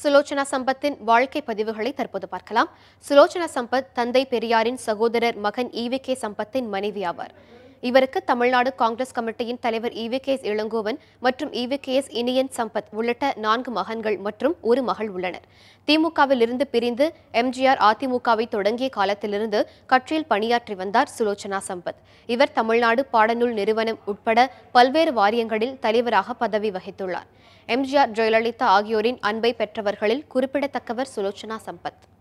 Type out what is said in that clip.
சுலோச்சனா சம்பத்தின் வாழ்க்கை பதிவுகளை தற்போது பார்க்கலாம் சுலோச்சனா சம்பத் தந்தை பெரியாரின் சகோதரர் மகன் ஈவிகே கே சம்பத்தின் மனைவி ஆவார் இவருக்கு தமிழ்நாடு காங்கிரஸ் கமிட்டியின் தலைவர் இவி கே எஸ் இளங்கோவன் மற்றும் E V K S Iniyan Sampath உள்ளிட்ட நான்கு மகன்கள் மற்றும் ஒரு மகள் உள்ளனர் திமுகவில் இருந்து பிரிந்து எம்ஜிஆர் அதிமுகவை தொடங்கிய காலத்திலிருந்து கட்சியில் பணியாற்றி வந்தார் சுலோச்சனா சம்பத் இவர் தமிழ்நாடு பாடநூல் நிறுவனம் உட்பட பல்வேறு வாரியங்களில் தலைவராக பதவி வகித்துள்ளார் எம்ஜிஆர் ஜெயலலிதா ஆகியோரின் அன்பை பெற்றவர்களில் குறிப்பிடத்தக்கவர் சுலோச்சனா சம்பத்